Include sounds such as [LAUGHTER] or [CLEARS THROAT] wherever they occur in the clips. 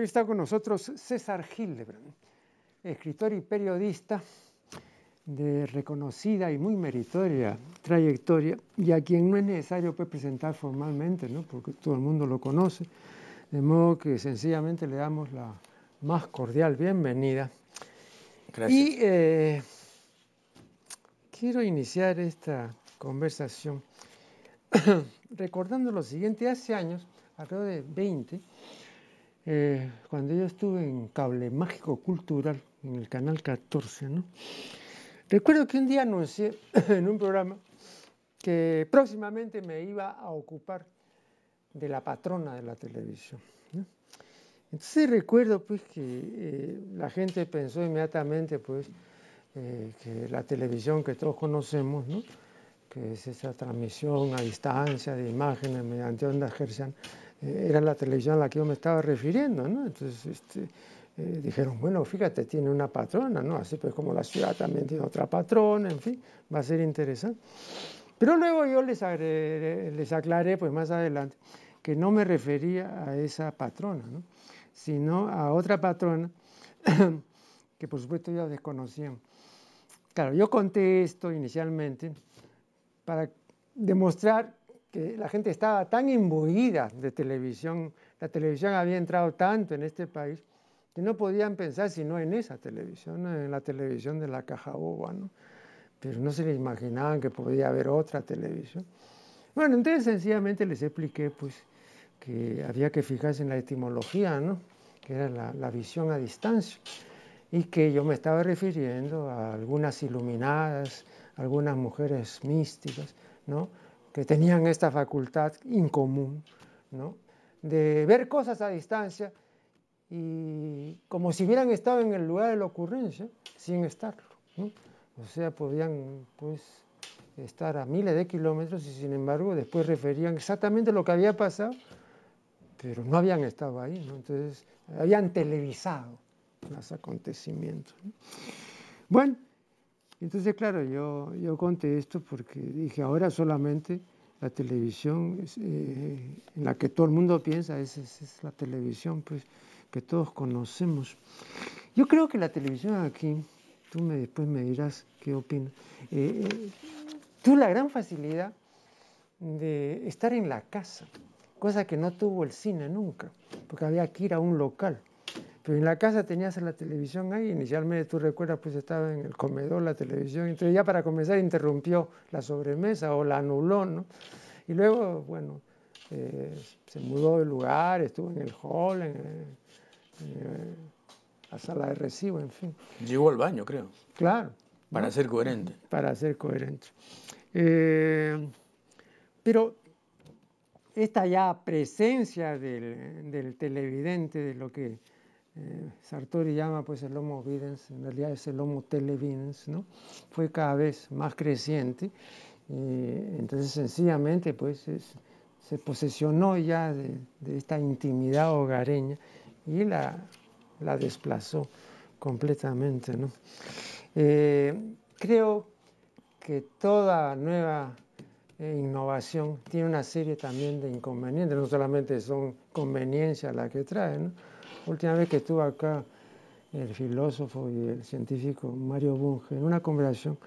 Hoy está con nosotros César Hildebrand, escritor y periodista de reconocida y muy meritoria trayectoria y a quien no es necesario pues, presentar formalmente, ¿no? porque todo el mundo lo conoce, de modo que sencillamente le damos la más cordial bienvenida. Gracias. Y eh, quiero iniciar esta conversación [CLEARS THROAT] recordando lo siguiente, hace años, alrededor de 20, eh, cuando yo estuve en Cable Mágico Cultural, en el canal 14, Recuerdo que un día anuncié [COUGHS] en un programa que próximamente me iba a ocupar de la patrona de la televisión. Entonces recuerdo pues que eh, la gente pensó inmediatamente pues eh, que la televisión que todos conocemos, que es esa transmisión a distancia de imágenes mediante ondas gersian. Eh, era la televisión a la que yo me estaba refiriendo, ¿no? Entonces, este, eh, dijeron, bueno, fíjate, tiene una patrona, ¿no? Así pues como la ciudad también tiene otra patrona, en fin, va a ser interesante. Pero luego yo les, les aclaré, pues más adelante, que no me refería a esa patrona, ¿no? sino a otra patrona [COUGHS] que por supuesto ya desconocían. Claro, yo conté esto inicialmente para demostrar que la gente estaba tan imbuida de televisión, la televisión había entrado tanto en este país, que no podían pensar sino en esa televisión, en la televisión de la caja boba, ¿no? pero no se le imaginaban que podía haber otra televisión. Bueno, entonces sencillamente les expliqué pues, que había que fijarse en la etimología, ¿no? que era la, la visión a distancia, y que yo me estaba refiriendo a algunas iluminadas, algunas mujeres místicas, ¿no? que tenían esta facultad incomún, ¿no? de ver cosas a distancia y como si hubieran estado en el lugar de la ocurrencia, sin estarlo. O sea, podían pues, estar a miles de kilómetros y sin embargo después referían exactamente lo que había pasado, pero no habían estado ahí, entonces habían televisado los acontecimientos. Bueno. Entonces, claro, yo, conté esto porque dije, ahora solamente la televisión eh, en la que todo el mundo piensa, es, es, la televisión pues, que todos conocemos. Yo creo que la televisión aquí, tú me, después me dirás qué opinas, eh, eh, tuvo la gran facilidad de estar en la casa, cosa que no tuvo el cine nunca, porque había que ir a un local. Pero pues, en la casa tenías la televisión ahí, inicialmente tú recuerdas, pues estaba en el comedor la televisión, entonces ya para comenzar interrumpió la sobremesa o la anuló, ¿no? Y luego, bueno, eh, se mudó de lugar, estuvo en el hall, en, la sala de recibo, en fin. Llegó al baño, creo. Claro. Para ser coherente. Para ser coherente. Eh, pero esta ya presencia del televidente, de lo que eh, Sartori llama pues el lomo videns, en realidad es el lomo televidens, ¿no? fue cada vez más creciente. entonces sencillamente pues se posesionó ya de, esta intimidad hogareña y la, desplazó completamente. ¿no? Eh, creo que toda nueva eh, innovación tiene una serie también de inconvenientes, no solamente son conveniencias las que traen, ¿no? última vez que estuvo acá el filósofo y el científico Mario Bunge, en una conversación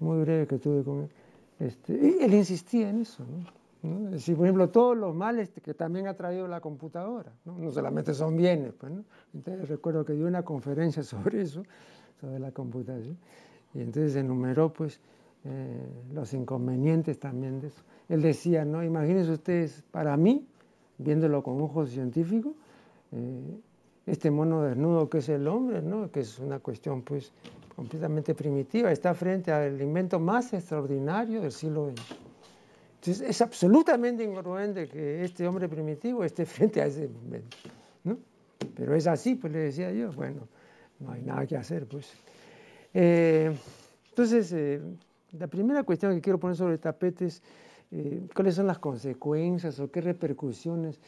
muy breve que tuve con él, este, él insistía en eso. por ejemplo, todos los males que también ha traído la computadora, no, solamente son bienes, pues, Entonces, recuerdo que dio una conferencia [LAUGHS] sobre eso, sobre la computación, y entonces enumeró, pues, eh, los inconvenientes también de eso. Él decía, ¿no? Imagínense ustedes, para mí, viéndolo con ojos científicos, eh, este mono desnudo que es el hombre, ¿no? que es una cuestión pues completamente primitiva, está frente al invento más extraordinario del siglo XX. Entonces es absolutamente incongruente que este hombre primitivo esté [LAUGHS] frente a ese invento. ¿no? Pero es así, pues le decía yo, bueno, no hay nada que hacer, pues. Eh, entonces, eh, la primera cuestión que quiero poner sobre el tapete es cuáles son las consecuencias o qué repercusiones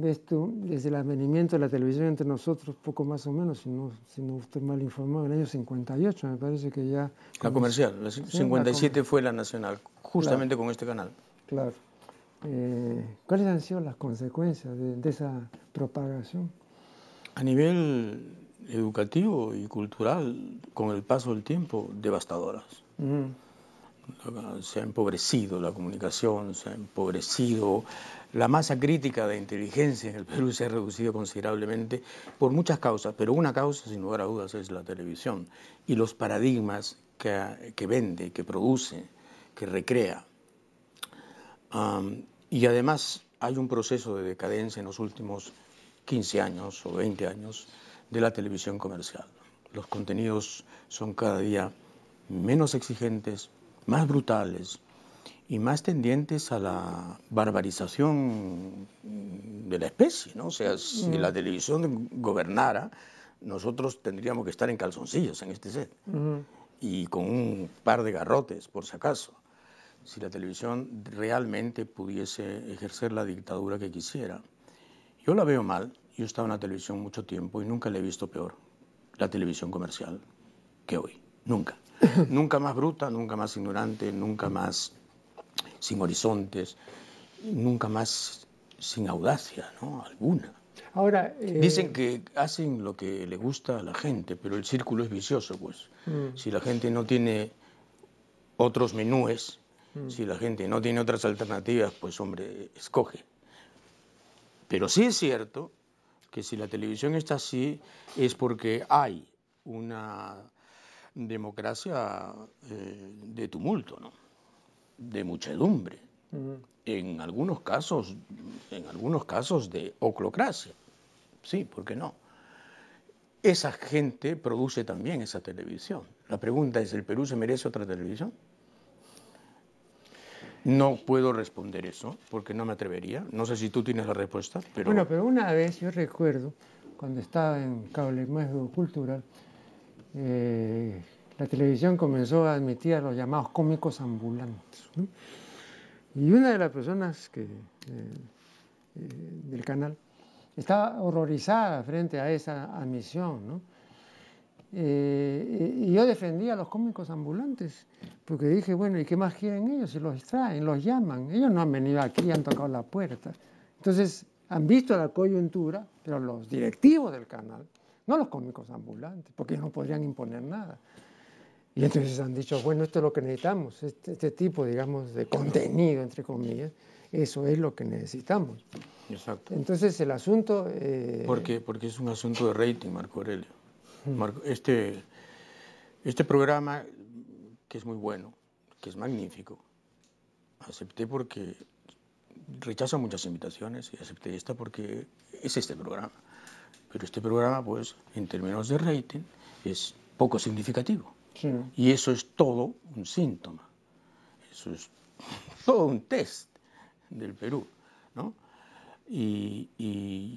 ves tú, desde el advenimiento de la televisión entre nosotros, poco más o menos, si no, si estoy mal informado, en el año 58 me parece que ya... La comercial, la 57 fue la nacional, justamente con este canal. Claro. Eh, ¿Cuáles han sido las consecuencias de, esa propagación? A nivel educativo y cultural, con el paso del tiempo, devastadoras. Mm se ha empobrecido la comunicación, se ha empobrecido la masa crítica de inteligencia en el Perú se ha reducido considerablemente por muchas causas, pero una causa sin lugar a dudas es la televisión y los paradigmas que, vende, que produce, que recrea. y además hay un proceso de decadencia en los últimos 15 años o 20 años de la televisión comercial. Los contenidos son cada día menos exigentes, más brutales y más tendientes a la barbarización de la especie, ¿no? O sea, si mm. la televisión gobernara, nosotros tendríamos que estar en calzoncillos en este set y con un par de garrotes, por si acaso. Si la televisión realmente pudiese ejercer la dictadura que quisiera. Yo la veo mal, yo he estado en la televisión mucho tiempo y nunca la he visto peor, la televisión comercial, que hoy, nunca. [COUGHS] nunca más bruta, nunca más ignorante, nunca más sin horizontes, nunca más sin audacia, Alguna. Ahora, Dicen eh, que hacen lo que le gusta a la gente, pero el círculo es vicioso, pues. Mm. Si la gente no tiene otros menúes, mm. si la gente no tiene otras alternativas, pues hombre, escoge. Pero sí es cierto que si la televisión está así, es porque hay una democracia eh, de tumulto, ¿no? de muchedumbre, en algunos casos, en algunos casos de oclocracia, sí, ¿por qué no? Esa gente produce también esa televisión. La pregunta es, ¿el Perú se merece otra televisión? No puedo responder eso porque no me atrevería. No sé si tú tienes la respuesta. Pero... Bueno, pero una vez yo recuerdo, cuando estaba en Cable Más Cultural, eh, la televisión comenzó a admitir a los llamados cómicos ambulantes. Y una de las personas que, eh, eh, del canal estaba horrorizada frente a esa admisión. y yo defendía a los cómicos ambulantes, porque dije, bueno, ¿y qué más quieren ellos? Si los traen, los llaman. Ellos no han venido aquí, han tocado la puerta. Entonces, han visto la coyuntura, pero los directivos del canal no los cómicos ambulantes, porque no podrían imponer nada. Y entonces han dicho, bueno, esto es lo que necesitamos, este, este, tipo, digamos, de contenido, entre comillas, eso es lo que necesitamos. Exacto. Entonces el asunto... Eh, porque es un asunto de rating, Marco Aurelio. Mm. este, este programa, que es muy bueno, que es magnífico, acepté porque rechazo muchas invitaciones y acepté esta porque es este programa. Pero este programa, pues, en términos de rating, es poco significativo. Y eso es todo un síntoma. Eso es [LAUGHS] todo un test del Perú, ¿no? Y,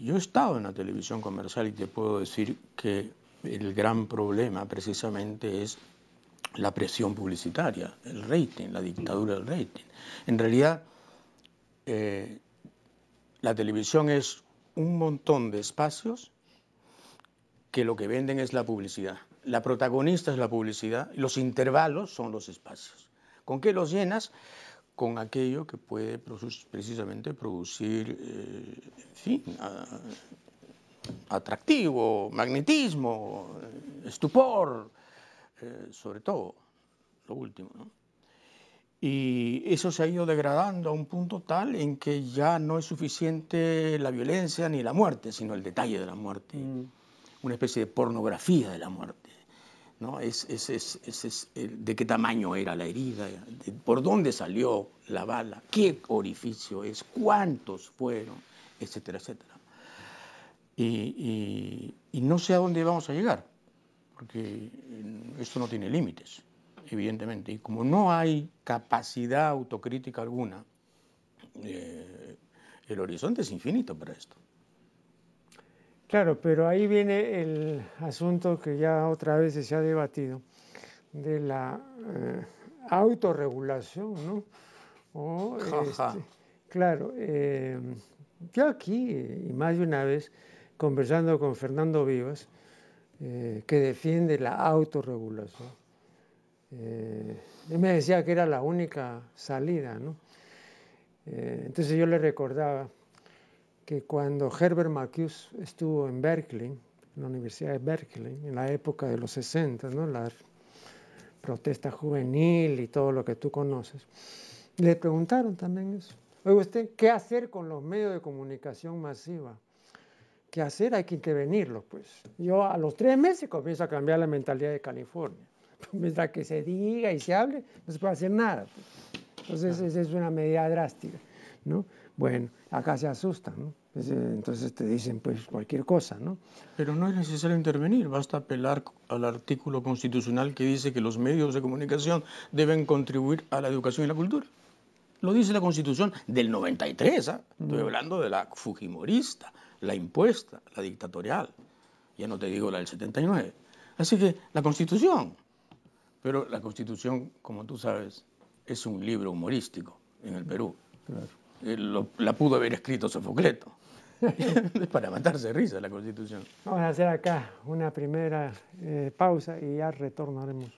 yo he estado en la televisión comercial y te puedo decir que el gran problema precisamente es la presión publicitaria, el rating, la dictadura del rating. En realidad, eh, la televisión es un montón de espacios que lo que venden es la publicidad. La protagonista es la publicidad, los intervalos son los espacios. ¿Con qué los llenas? Con aquello que puede precisamente producir, eh, en fin, atractivo, magnetismo, estupor, eh, sobre todo, lo último. Y eso se ha ido degradando a un punto tal en que ya no es suficiente la violencia ni la muerte, sino el detalle de la muerte. Mm una especie de pornografía de la muerte. ¿no? Eh, de qué tamaño era la herida, por dónde salió la bala, qué orificio es, cuántos fueron, etcétera, etcétera. Y, no sé a dónde vamos a llegar, porque eh, esto no tiene límites, evidentemente. Y como no hay capacidad autocrítica alguna, eh, el horizonte es infinito para esto. Claro, pero ahí viene el asunto que ya otra vez se ha debatido de la eh, autorregulación, este, claro, eh, yo aquí, y más de una vez, conversando con Fernando Vivas, eh, que defiende la autorregulación, él me decía que era la única salida, ¿no? entonces yo le recordaba que cuando Herbert Marcuse estuvo en Berkeley, en la Universidad de Berkeley, en la época de los 60, ¿no? la protesta juvenil y todo lo que tú conoces, le preguntaron también eso. Oiga usted, ¿qué hacer con los medios de comunicación masiva? ¿Qué hacer? Hay que intervenirlos, pues. Yo a los tres meses comienzo a cambiar la mentalidad de California. [LAUGHS] Mientras que se diga y se hable, no se puede hacer nada. Pues. Entonces, esa es una medida drástica, ¿no? Bueno, acá se asustan, ¿no? Eh, entonces te dicen pues cualquier cosa, ¿no? Pero no es necesario intervenir, basta apelar al artículo constitucional que dice que los medios de comunicación deben contribuir a la educación y la cultura. Lo dice la Constitución del 93, ¿ah? estoy mm. hablando de la fujimorista, la impuesta, la dictatorial, ya no te digo la del 79. Así que la Constitución, pero la Constitución, como tú sabes, es un libro humorístico en el Perú. Claro. Eh, la pudo haber escrito Sofocleto. [LAUGHS] Para matarse risa la Constitución. Vamos a hacer acá una primera eh, pausa y ya retornaremos.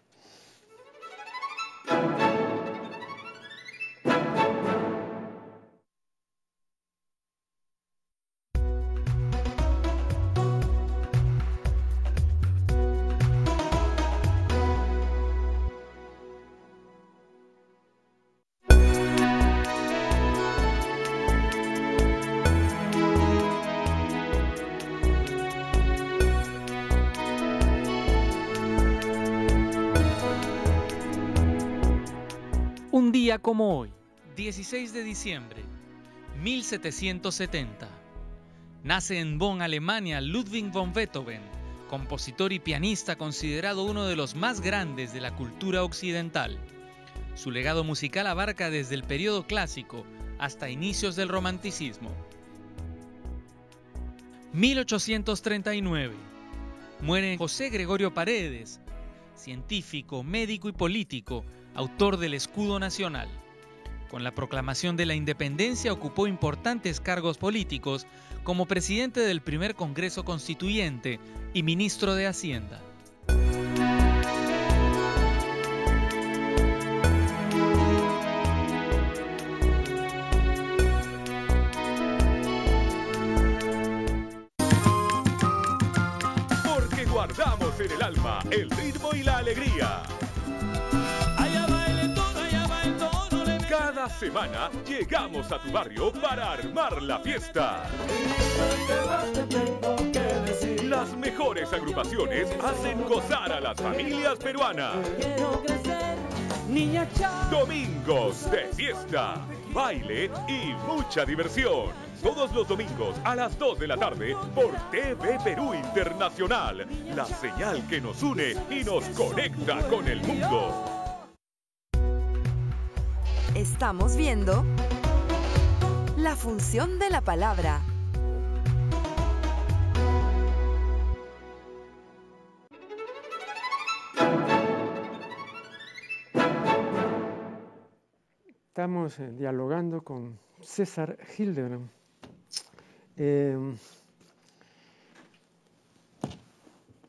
como hoy, 16 de diciembre, 1770, nace en Bonn, Alemania, Ludwig von Beethoven, compositor y pianista considerado uno de los más grandes de la cultura occidental. Su legado musical abarca desde el periodo clásico hasta inicios del romanticismo. 1839. Muere José Gregorio Paredes, científico, médico y político, autor del escudo nacional. Con la proclamación de la independencia ocupó importantes cargos políticos como presidente del primer Congreso Constituyente y ministro de Hacienda. Porque guardamos en el alma el ritmo y la alegría Cada semana llegamos a tu barrio para armar la fiesta. Las mejores agrupaciones hacen gozar a las familias peruanas. Domingos de fiesta, baile y mucha diversión. Todos los domingos a las 2 de la tarde por TV Perú Internacional, la señal que nos une y nos conecta con el mundo. Estamos viendo la función de la palabra. Estamos eh, dialogando con César Hildebrand. Eh,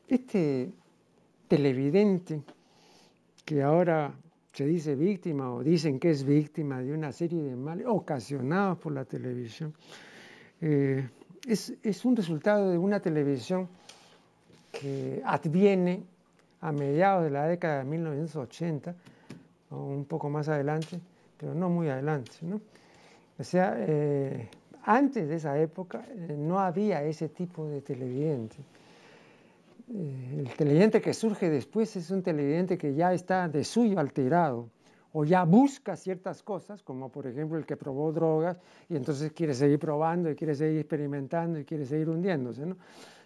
este televidente que ahora se dice víctima o dicen que es víctima de una serie de males ocasionados por la televisión, eh, es, un resultado de una televisión que adviene a mediados de la década de 1980, o un poco más adelante, pero no muy adelante. ¿no? O sea, eh, antes de esa época eh, no había ese tipo de televidente. Eh, el televidente que surge después es un televidente que ya está de suyo alterado o ya busca ciertas cosas, como por ejemplo el que probó drogas y entonces quiere seguir probando y quiere seguir experimentando y quiere seguir hundiéndose. ¿no?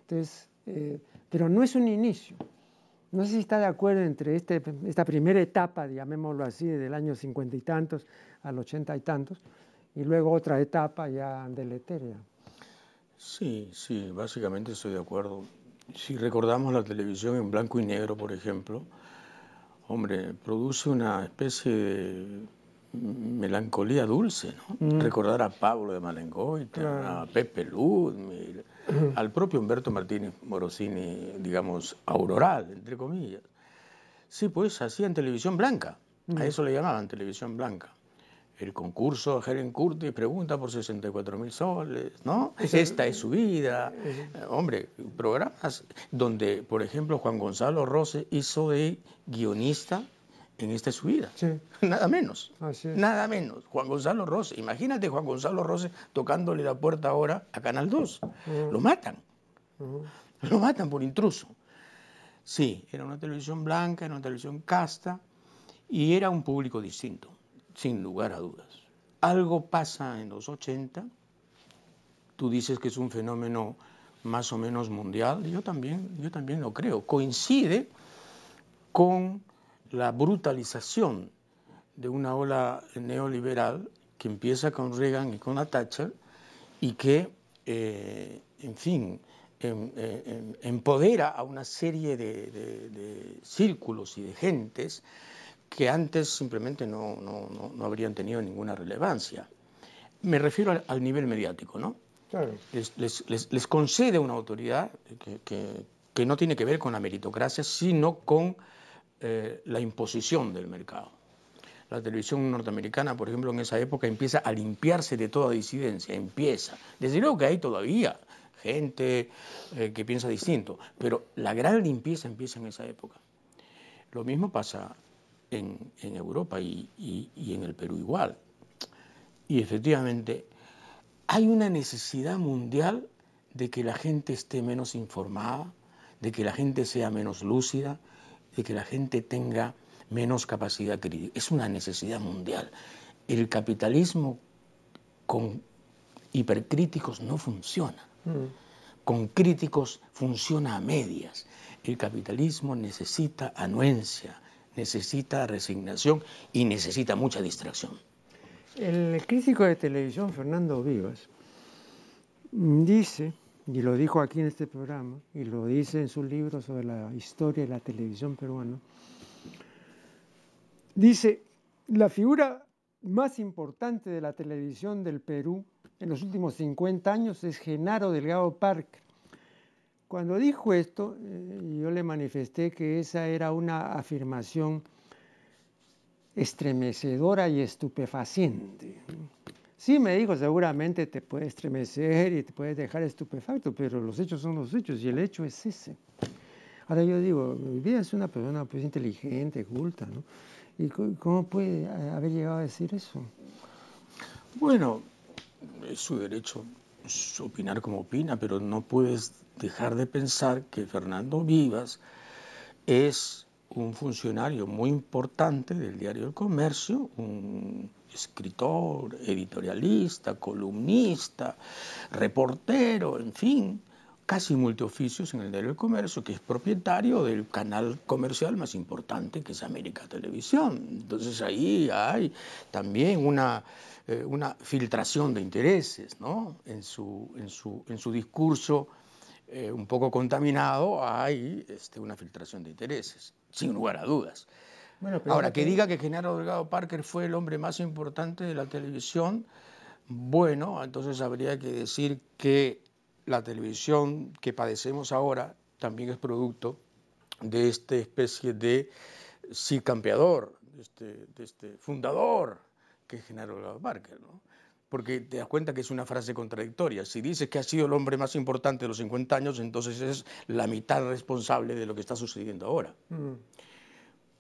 Entonces, eh, pero no es un inicio. No sé si está de acuerdo entre este, esta primera etapa, llamémoslo así, del año cincuenta y tantos al ochenta y tantos, y luego otra etapa ya deletérea. Sí, sí, básicamente estoy de acuerdo si recordamos la televisión en blanco y negro, por ejemplo, hombre, produce una especie de melancolía dulce, ¿no? Mm. Recordar a Pablo de Malengoy, a Pepe Luz, [CLEARS THROAT] al propio Humberto Martínez Morosini, digamos, auroral, entre comillas. Sí, pues en televisión blanca, a mm. eso le llamaban televisión blanca el concurso Helen Curtis pregunta por 64 mil soles, ¿no? Esta es su vida. Eh, hombre, programas donde, por ejemplo, Juan Gonzalo Rose hizo de guionista en Esta es su vida. Sí. Nada menos. Nada menos. Juan Gonzalo Rossi. Imagínate Juan Gonzalo Rose tocándole la puerta ahora a Canal 2. Lo matan. Lo matan por intruso. Sí, era una televisión blanca, era una televisión casta y era un público distinto sin lugar a dudas. Algo pasa en los 80, tú dices que es un fenómeno más o menos mundial, yo también, yo también lo creo. Coincide con la brutalización de una ola neoliberal que empieza con Reagan y con Thatcher y que, eh, en fin, em, eh, em, empodera a una serie de, de círculos y de gentes que antes simplemente no, habrían tenido ninguna relevancia. Me refiero al, nivel mediático, ¿no? Claro. Les, concede una autoridad que, no tiene que ver con la meritocracia, sino con eh, la imposición del mercado. La televisión norteamericana, por ejemplo, en esa época empieza a limpiarse de toda disidencia, empieza. Desde luego que hay todavía gente eh, que piensa distinto, pero la gran limpieza empieza en esa época. Lo mismo pasa en, Europa y, en el Perú igual. Y efectivamente, hay una necesidad mundial de que la gente esté menos informada, de que la gente sea menos lúcida, de que la gente tenga menos capacidad crítica. Es una necesidad mundial. El capitalismo con hipercríticos no funciona. Mm. Con críticos funciona a medias. El capitalismo necesita anuencia, necesita resignación y necesita mucha distracción. El crítico de televisión Fernando Vivas dice, y lo dijo aquí en este programa, y lo dice en su libro sobre la historia de la televisión peruana, dice, la figura más importante de la televisión del Perú en los últimos 50 años es Genaro Delgado Park. Cuando dijo esto, eh, yo le manifesté que esa era una afirmación estremecedora y estupefaciente. Sí, me dijo, seguramente te puede estremecer y te puedes dejar estupefacto, pero los hechos son los hechos y el hecho es ese. Ahora yo digo, vida es una persona pues inteligente, culta, ¿no? ¿Y cómo puede haber llegado a decir eso? Bueno, es su derecho opinar como opina, pero no puedes dejar de pensar que Fernando Vivas es un funcionario muy importante del diario El Comercio, un escritor, editorialista, columnista, reportero, en fin, casi multioficios en el diario El Comercio, que es propietario del canal comercial más importante que es América Televisión. Entonces ahí hay también una, eh, filtración de intereses ¿no? en, su, en su discurso eh, un poco contaminado, hay este, una filtración de intereses, sin lugar a dudas. Bueno, Ahora, que diga que Genaro Delgado Parker fue el hombre más importante de la televisión, bueno, entonces habría que decir que la televisión que padecemos ahora también es producto de esta especie de sí campeador, de este, este fundador que es Genaro Delgado Parker. ¿no? porque te das cuenta que es una frase contradictoria. Si dices que ha sido el hombre más importante de los 50 años, entonces es la mitad responsable de lo que está sucediendo ahora. Mm.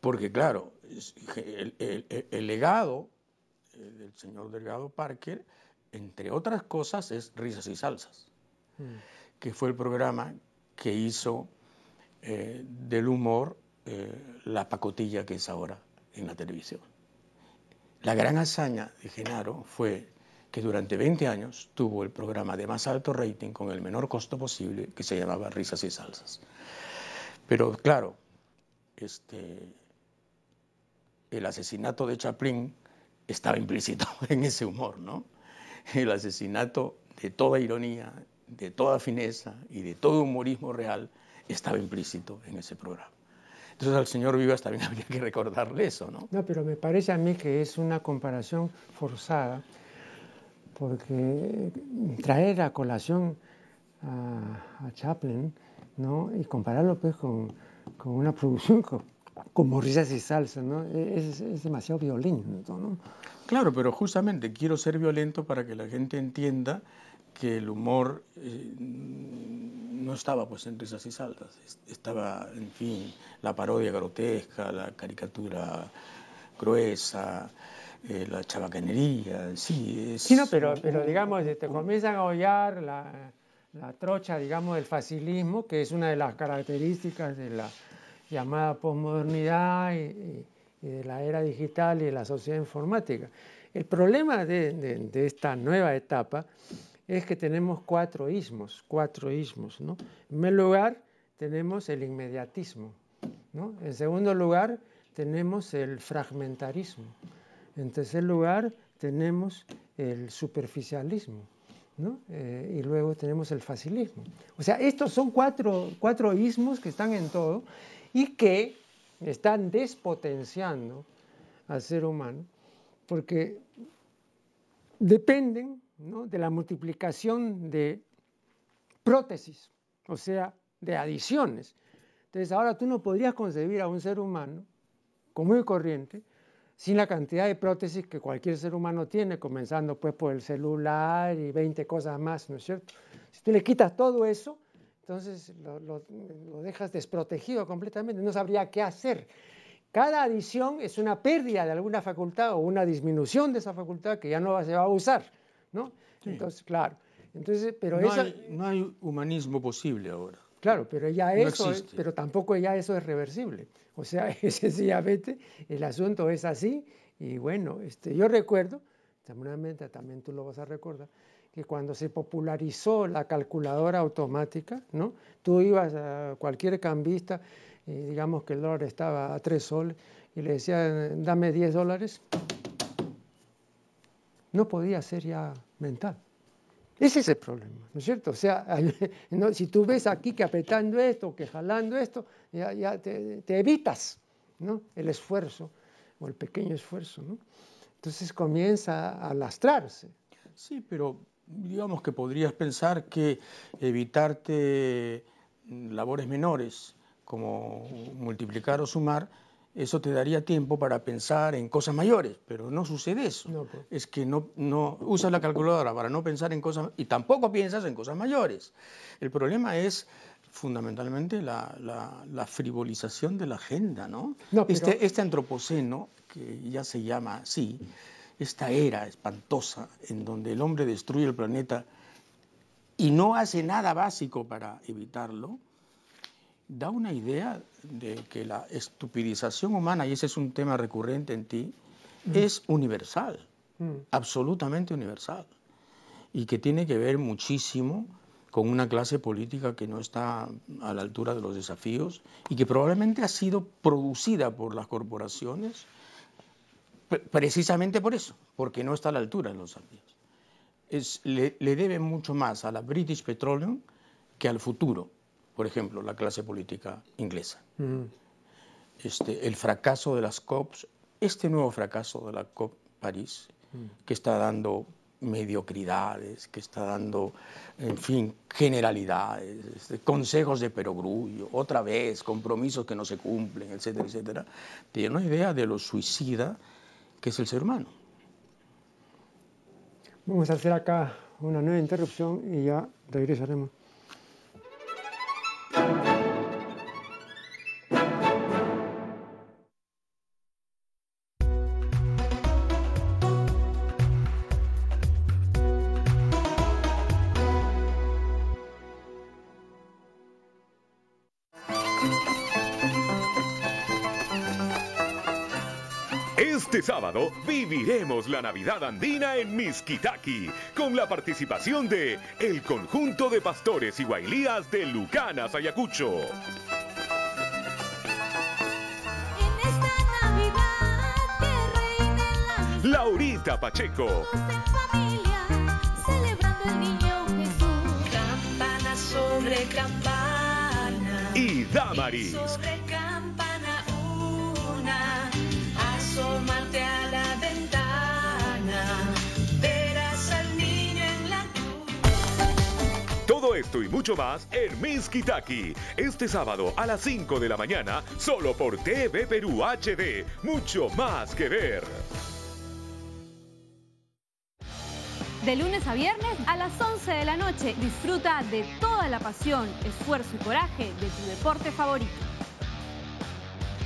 Porque claro, el, legado eh, del señor Delgado Parker, entre otras cosas, es Risas y Salsas, mm. que fue el programa que hizo eh, del humor eh, la pacotilla que es ahora en la televisión. La gran hazaña de Genaro fue que durante 20 años tuvo el programa de más alto rating con el menor costo posible, que se llamaba Risas y Salsas. Pero claro, este, el asesinato de Chaplin estaba implícito [LAUGHS] en ese humor, ¿no? El asesinato de toda ironía, de toda fineza y de todo humorismo real estaba implícito en ese programa. Entonces al señor Vivas también [LAUGHS] habría que recordarle eso, ¿no? No, pero me parece a mí que es una comparación forzada porque traer a colación a, Chaplin ¿no? y compararlo pues con, una producción como risas y Salsas ¿no? E, es, demasiado violento, Claro, pero justamente quiero ser violento para que la gente entienda que el humor eh, no estaba pues en risas y salsas, estaba, en fin, la parodia grotesca, la caricatura gruesa, eh, la chabacanería, sí. Sí, no, pero, pero digamos, te este, comienzan a hollar la, trocha, digamos, del facilismo, que es una de las características de la llamada posmodernidad y, de la era digital y de la sociedad informática. El problema de, esta nueva etapa es que tenemos cuatro ismos, cuatro ismos. ¿no? En primer lugar, tenemos el inmediatismo. ¿no? En segundo lugar, tenemos el fragmentarismo. En tercer lugar, tenemos el superficialismo. Eh, y luego tenemos el facilismo. O sea, estos son cuatro, ismos que están en todo y que están despotenciando al ser humano porque dependen de la multiplicación de prótesis, o sea, de adiciones. Entonces ahora tú no podrías concebir a un ser humano común y corriente sin la cantidad de prótesis que cualquier ser humano tiene, comenzando pues por el celular y 20 cosas más, ¿no es cierto? Si tú le quitas todo eso, entonces lo, dejas desprotegido completamente, no sabría qué hacer. Cada adición es una pérdida de alguna facultad o una disminución de esa facultad que ya no se va a usar, ¿no? Entonces, claro. Entonces, pero no, eso, no hay humanismo posible ahora. Claro, pero ya eso, pero tampoco ya eso es reversible. O sea, [LAUGHS] sencillamente el asunto es así. Y bueno, este, yo recuerdo, también tú lo vas a recordar, que cuando se popularizó la calculadora automática, ¿no? tú ibas a cualquier cambista, y eh, digamos que el dólar estaba a tres soles, y le decían, dame diez dólares, no podía ser ya mental. Ese es el problema, ¿no es cierto? O sea, [LAUGHS] si tú ves aquí que apretando esto, que jalando esto, ya, te, evitas el esfuerzo o el pequeño esfuerzo, Entonces comienza a lastrarse. Sí, pero digamos que podrías pensar que evitarte labores menores, como multiplicar o sumar, eso te daría tiempo para pensar en cosas mayores, pero no sucede eso. Pues. Es que no, no usas la calculadora para no pensar en cosas y tampoco piensas en cosas mayores. El problema es fundamentalmente la, la, frivolización de la agenda, ¿no? Este, este, antropoceno, que ya se llama así, esta era espantosa en donde el hombre destruye el planeta y no hace nada básico para evitarlo, da una idea de que la estupidización humana, y ese es un tema recurrente en ti, mm. es universal, mm. absolutamente universal, y que tiene que ver muchísimo con una clase política que no está a la altura de los desafíos y que probablemente ha sido producida por las corporaciones precisamente por eso, porque no está a la altura de los desafíos. le debe mucho más a la British Petroleum que al futuro por ejemplo, la clase política inglesa. Mm. este, el fracaso de las COPs, este nuevo fracaso de la COP París, mm. que está dando mediocridades, que está dando, en fin, generalidades, este, consejos de perogrullo, otra vez, compromisos que no se cumplen, etcétera, etcétera, tiene una idea de lo suicida que es el ser humano. Vamos a hacer acá una nueva interrupción y ya regresaremos. viviremos la Navidad andina en Miskitaki con la participación de el conjunto de pastores y guailías de Lucanas, Ayacucho. Laurita Pacheco. Familia, celebrando el niño Jesús. sobre Y Damaris. esto y mucho más en Miss Este sábado a las 5 de la mañana, solo por TV Perú HD. Mucho más que ver. De lunes a viernes a las 11 de la noche, disfruta de toda la pasión, esfuerzo y coraje de tu deporte favorito.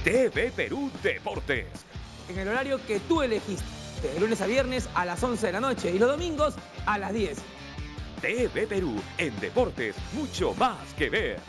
TV Perú Deportes. En el horario que tú elegiste, de lunes a viernes a las 11 de la noche y los domingos a las 10. TV Perú, en deportes, mucho más que ver.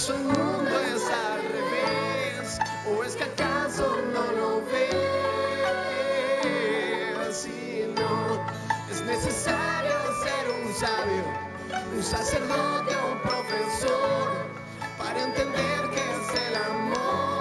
¿Es el mundo es al revés? ¿O es que acaso no lo ve, Si no, es necesario ser un sabio, un sacerdote o un profesor para entender que es el amor.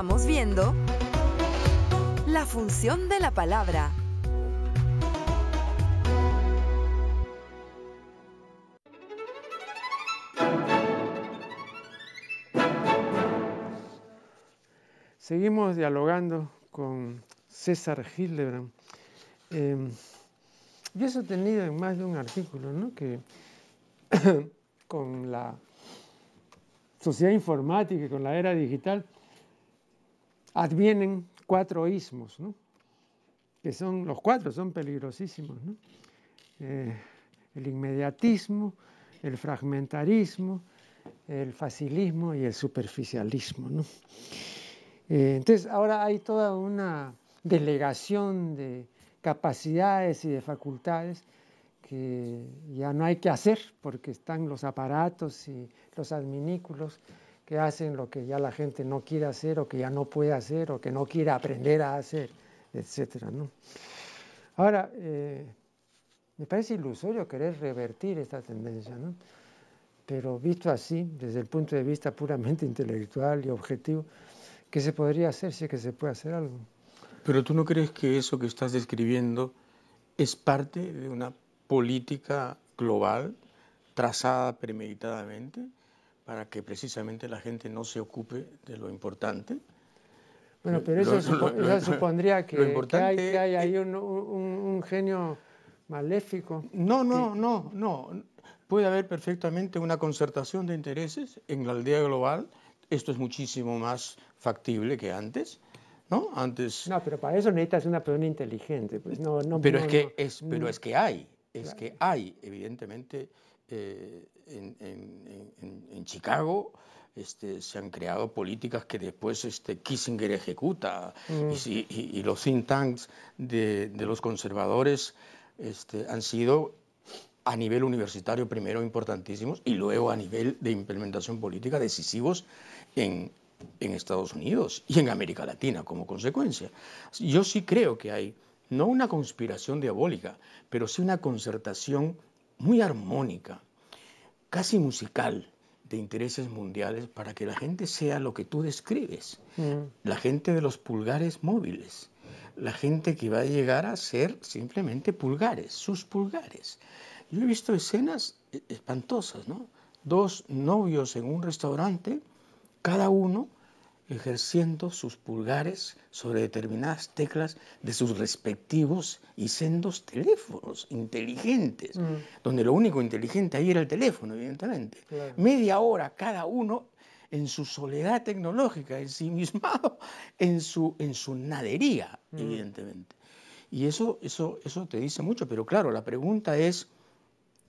Estamos viendo la función de la palabra. Seguimos dialogando con César Hildebrand. Eh, yo he sostenido en más de un artículo ¿no? que [COUGHS] con la sociedad informática y con la era digital advienen cuatro ismos, ¿no? que son los cuatro, son peligrosísimos. Eh, el inmediatismo, el fragmentarismo, el facilismo y el superficialismo. ¿no? Eh, entonces, ahora hay toda una delegación de capacidades y de facultades que ya no hay que hacer porque están los aparatos y los adminículos que hacen lo que ya la gente no quiere hacer o que ya no puede hacer o que no quiere aprender a hacer, etc. ¿no? Ahora, eh, me parece ilusorio querer revertir esta tendencia, pero visto así, desde el punto de vista puramente intelectual y objetivo, ¿qué se podría hacer si es que se puede hacer algo? Pero tú no crees que eso que estás describiendo es parte de una política global trazada premeditadamente? para que precisamente la gente no se ocupe de lo importante. Bueno, pero eso, supondría que, hay, ahí un, genio maléfico. No, no, no, no. Puede haber perfectamente una concertación de intereses en la aldea global. Esto es muchísimo más factible que antes. ¿No? Antes... no, pero para eso necesitas una persona inteligente. Pues no, no, pero, es que, es, pero mm. es que hay, es que hay, evidentemente, eh, en, Chicago, este, se han creado políticas que después este, Kissinger ejecuta mm. y, los think tanks de, los conservadores este, han sido a nivel universitario primero importantísimos y luego a nivel de implementación política decisivos en Estados Unidos y en América Latina como consecuencia. Yo sí creo que hay no una conspiración diabólica, pero sí una concertación muy armónica casi musical de intereses mundiales para que la gente sea lo que tú describes, mm. la gente de los pulgares móviles, la gente que va a llegar a ser simplemente pulgares, sus pulgares. Yo he visto escenas e-, espantosas, ¿no? Dos novios en un restaurante, cada uno ejerciendo sus pulgares sobre determinadas teclas de sus respectivos y sendos teléfonos inteligentes, mm. donde lo único inteligente ahí era el teléfono, evidentemente. Media hora cada uno en su soledad tecnológica, ensimismado, [LAUGHS] en su, en su nadería, mm. evidentemente. Y eso, eso, eso te dice mucho, pero claro, la pregunta es,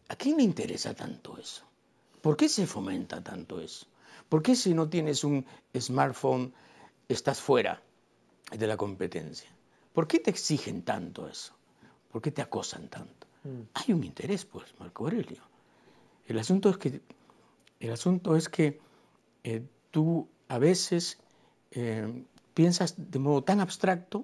¿a quién le interesa tanto eso? ¿Por qué se fomenta tanto eso? ¿Por qué si no tienes un smartphone estás fuera de la competencia? ¿Por qué te exigen tanto eso? ¿Por qué te acosan tanto? Mm. Hay un interés, pues, Marco Aurelio. El asunto es que, el asunto es que eh, tú a veces eh, piensas de modo tan abstracto,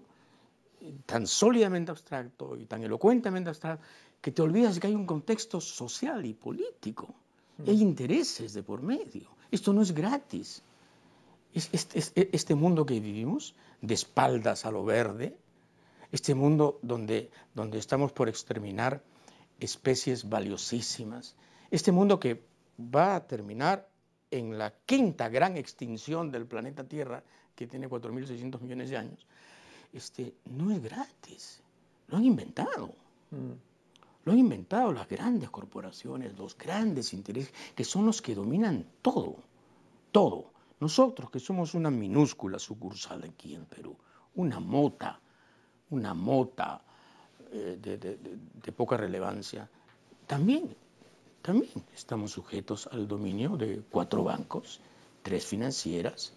tan sólidamente abstracto y tan elocuentemente abstracto, que te olvidas que hay un contexto social y político. Mm. Hay intereses de por medio. Esto no es gratis. Este, este mundo que vivimos, de espaldas a lo verde, este mundo donde, donde estamos por exterminar especies valiosísimas, este mundo que va a terminar en la quinta gran extinción del planeta Tierra, que tiene 4.600 millones de años, este, no es gratis, lo han inventado. Mm. Lo han inventado las grandes corporaciones, los grandes intereses, que son los que dominan todo, todo. Nosotros que somos una minúscula sucursal aquí en Perú, una mota, una mota eh, de, poca relevancia, también, también estamos sujetos al dominio de cuatro bancos, tres financieras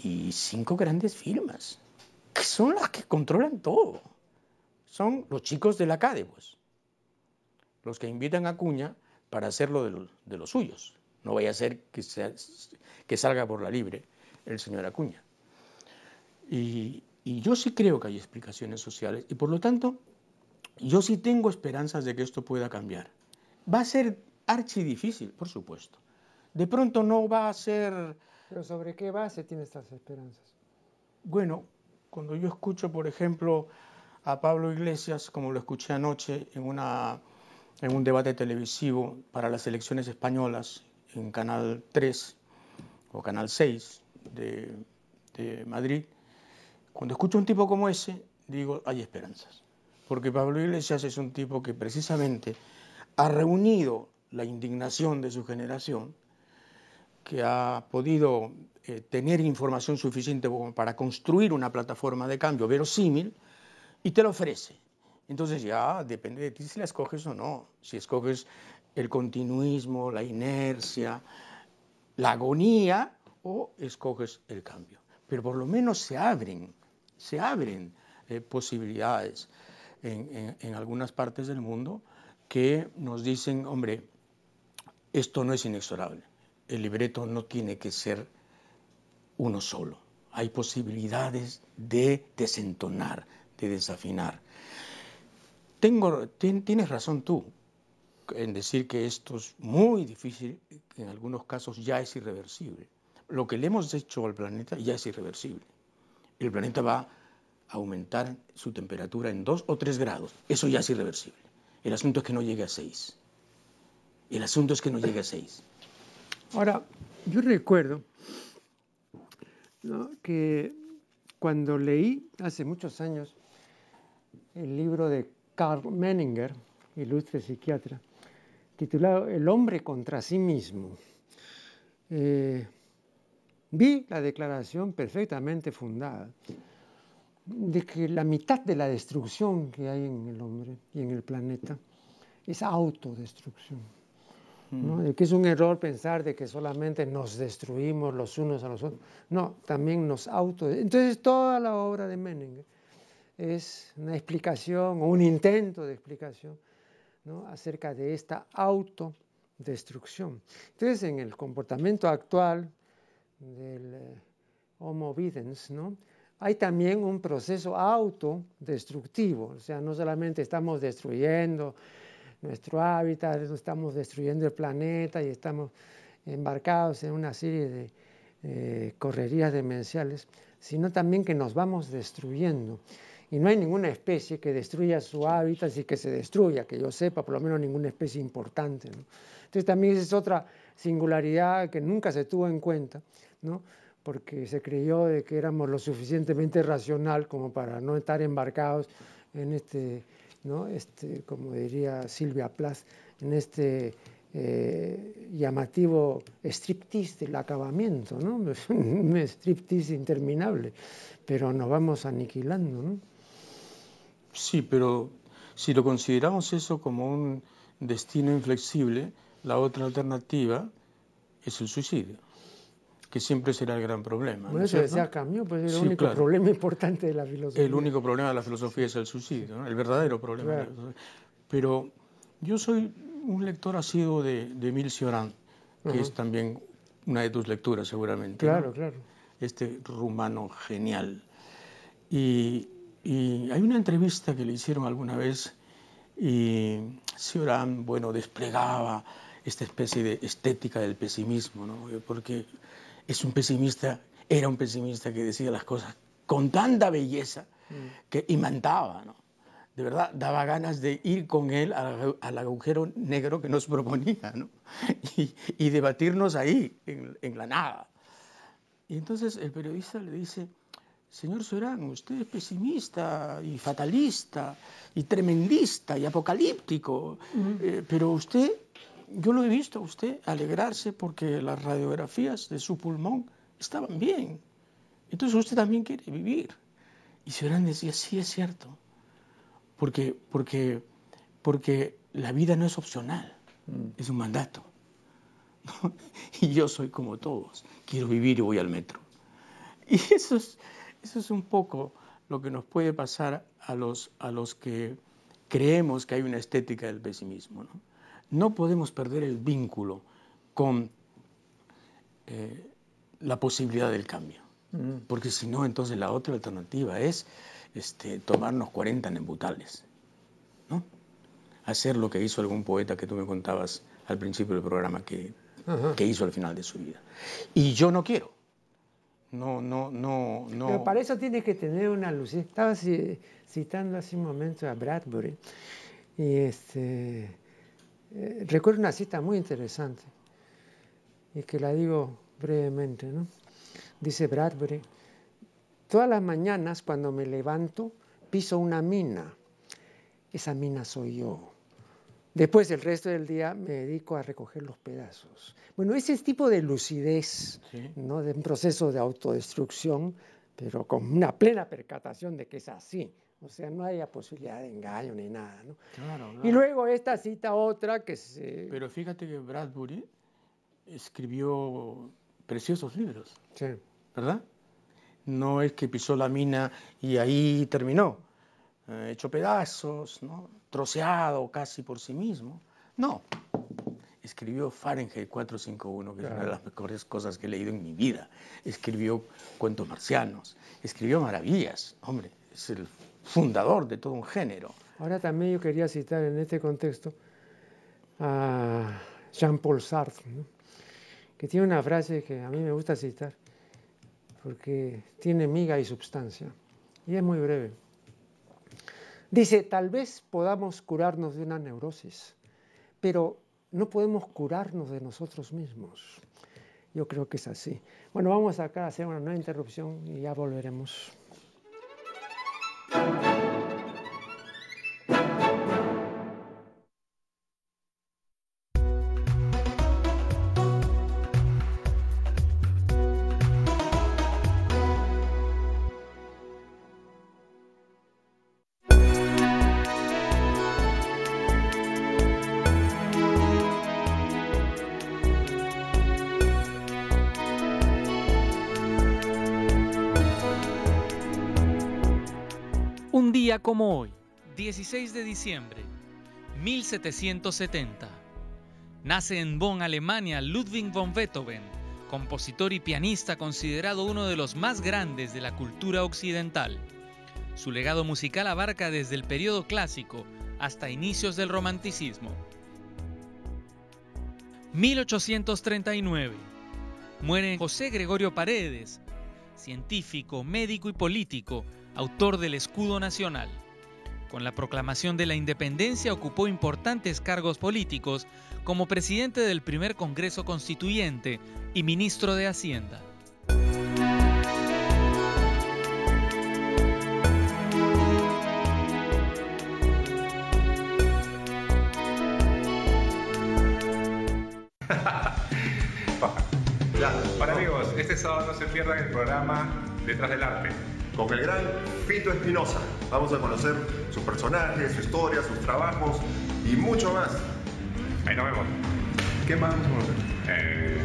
y cinco grandes firmas, que son las que controlan todo. Son los chicos de la pues los que invitan a Cuña para hacerlo de, de los suyos. No vaya a ser que, sea, que, salga por la libre el señor Acuña. Y, y yo sí creo que hay explicaciones sociales y por lo tanto yo sí tengo esperanzas de que esto pueda cambiar. Va a ser archi difícil, por supuesto. De pronto no va a ser... Pero ¿sobre qué base tiene estas esperanzas? Bueno, cuando yo escucho, por ejemplo, a Pablo Iglesias, como lo escuché anoche en una en un debate televisivo para las elecciones españolas en Canal 3 o Canal 6 de, Madrid, cuando escucho un tipo como ese, digo, hay esperanzas. Porque Pablo Iglesias es un tipo que precisamente ha reunido la indignación de su generación, que ha podido eh, tener información suficiente para construir una plataforma de cambio verosímil y te lo ofrece. Entonces ya depende de ti si la escoges o no. Si escoges el continuismo, la inercia, la agonía o escoges el cambio. Pero por lo menos se abren, se abren eh, posibilidades en, algunas partes del mundo que nos dicen, hombre, esto no es inexorable. El libreto no tiene que ser uno solo. Hay posibilidades de desentonar, de desafinar tienes razón tú en decir que esto es muy difícil, que en algunos casos ya es irreversible. Lo que le hemos hecho al planeta ya es irreversible. El planeta va a aumentar su temperatura en dos o tres grados. Eso ya es irreversible. El asunto es que no llegue a 6. El asunto es que no llegue a 6. Ahora, yo recuerdo que cuando leí hace muchos años el libro de Carl Menninger, ilustre psiquiatra, titulado El hombre contra sí mismo. Eh, vi la declaración perfectamente fundada de que la mitad de la destrucción que hay en el hombre y en el planeta es autodestrucción. Mm. De que es un error pensar de que solamente nos destruimos los unos a los otros. No, también nos auto. Entonces toda la obra de Menninger es una explicación o un intento de explicación acerca de esta autodestrucción. Entonces, en el comportamiento actual del eh, Homo videns, hay también un proceso autodestructivo, o sea, no solamente estamos destruyendo nuestro hábitat, estamos destruyendo el planeta y estamos embarcados en una serie de eh, correrías demenciales, sino también que nos vamos destruyendo. Y no hay ninguna especie que destruya su hábitat y que se destruya, que yo sepa, por lo menos ninguna especie importante. Entonces también es otra singularidad que nunca se tuvo en cuenta, ¿no? porque se creyó de que éramos lo suficientemente racional como para no estar embarcados en este, ¿no? este como diría Silvia Plath, en este eh, llamativo striptease del acabamiento, ¿no? [LAUGHS] un striptease interminable, pero nos vamos aniquilando. ¿no? Sí, pero si lo consideramos eso como un destino inflexible, la otra alternativa es el suicidio, que siempre será el gran problema. Bueno, ¿no eso decía Camus, pues es el único problema importante de la filosofía. El único problema de la filosofía es el suicidio, el verdadero problema. Pero yo soy un lector asiduo de, de Emil Cioran, que es también una de tus lecturas seguramente. Claro, claro. Este rumano genial. Y y hay una entrevista que le hicieron alguna vez y Sioran bueno, desplegaba esta especie de estética del pesimismo, ¿no? porque es un pesimista, era un pesimista que decía las cosas con tanta belleza mm. que imantaba, ¿no? De verdad, daba ganas de ir con él al, agujero negro que nos proponía, ¿no? [LAUGHS] y, debatirnos ahí, en, en la nada. Y entonces el periodista le dice, Señor Során, usted es pesimista y fatalista y tremendista y apocalíptico, eh, pero usted, yo lo he visto a usted alegrarse porque las radiografías de su pulmón estaban bien. Entonces usted también quiere vivir. Y Során decía, sí, es cierto, porque, porque, porque la vida no es opcional, mm. es un mandato. [LAUGHS] y yo soy como todos, quiero vivir y voy al metro. Y eso es, eso es un poco lo que nos puede pasar a los, a los que creemos que hay una estética del pesimismo. No, podemos perder el vínculo con eh, la posibilidad del cambio, mm. porque si no, entonces la otra alternativa es este, tomarnos 40 nembutales, ¿no? hacer lo que hizo algún poeta que tú me contabas al principio del programa que hizo al final de su vida. Y yo no quiero. No, no, no, no. Pero para eso tiene que tener una luz. Estaba citando hace un momento a Bradbury y este, eh, recuerdo una cita muy interesante y que la digo brevemente. ¿no? Dice Bradbury, todas las mañanas cuando me levanto piso una mina. Esa mina soy yo. Después el resto del día me dedico a recoger los pedazos. Bueno, ese tipo de lucidez, ¿no? de un proceso de autodestrucción, pero con una plena percatación de que es así. O sea, no haya posibilidad de engaño ni nada. ¿no? Claro, Y luego esta cita otra que se... Pero fíjate que Bradbury escribió preciosos libros, sí. ¿verdad? No es que pisó la mina y ahí terminó, eh, hecho pedazos, ¿no? troceado casi por sí mismo. No, escribió Fahrenheit 451, que es una de las mejores cosas que he leído en mi vida. Escribió cuentos marcianos, escribió maravillas. Hombre, es el fundador de todo un género. Ahora también yo quería citar en este contexto a Jean-Paul Sartre, que tiene una frase que a mí me gusta citar, porque tiene miga y substancia, y es muy breve. Dice, tal vez podamos curarnos de una neurosis, pero no podemos curarnos de nosotros mismos. Yo creo que es así. Bueno, vamos acá a hacer una nueva interrupción y ya volveremos. como hoy, 16 de diciembre, 1770, nace en Bonn, Alemania, Ludwig von Beethoven, compositor y pianista considerado uno de los más grandes de la cultura occidental. Su legado musical abarca desde el periodo clásico hasta inicios del romanticismo. 1839. Muere José Gregorio Paredes, científico, médico y político, autor del escudo nacional. Con la proclamación de la independencia ocupó importantes cargos políticos como presidente del primer Congreso Constituyente y ministro de Hacienda. [LAUGHS] para amigos, este sábado no se pierdan el programa Detrás del Arte con el gran Fito Espinosa. Vamos a conocer su personaje, su historia, sus trabajos y mucho más. Ahí nos vemos. ¿Qué más vamos a conocer? Eh,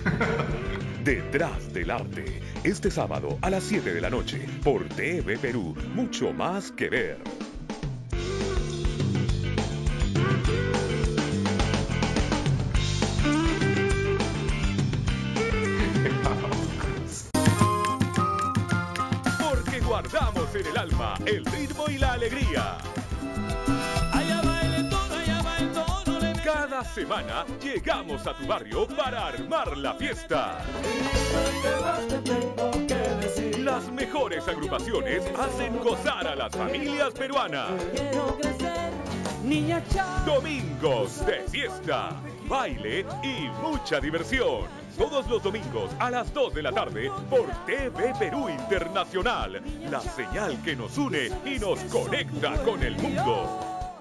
[LAUGHS] Detrás del arte, este sábado a las 7 de la noche, por TV Perú, mucho más que ver. en el alma el ritmo y la alegría. Cada semana llegamos a tu barrio para armar la fiesta. Las mejores agrupaciones hacen gozar a las familias peruanas. Domingos de fiesta, baile y mucha diversión todos los domingos a las 2 de la tarde por TV Perú Internacional, la señal que nos une y nos conecta con el mundo.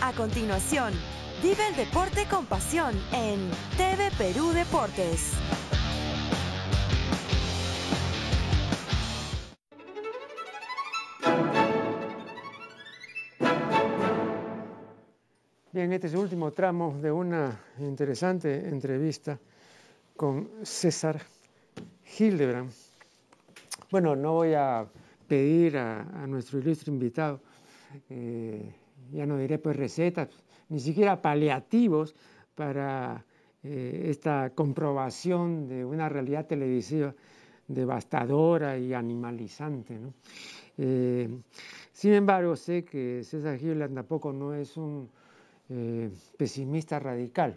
A continuación, vive el deporte con pasión en TV Perú Deportes. Bien, este es el último tramo de una interesante entrevista con César Hildebrand. Bueno, no voy a pedir a, nuestro ilustre invitado, eh, ya no diré pues recetas, ni siquiera paliativos para eh, esta comprobación de una realidad televisiva devastadora y animalizante. Eh, sin embargo, sé que César Hildebrand tampoco no es un eh, pesimista radical,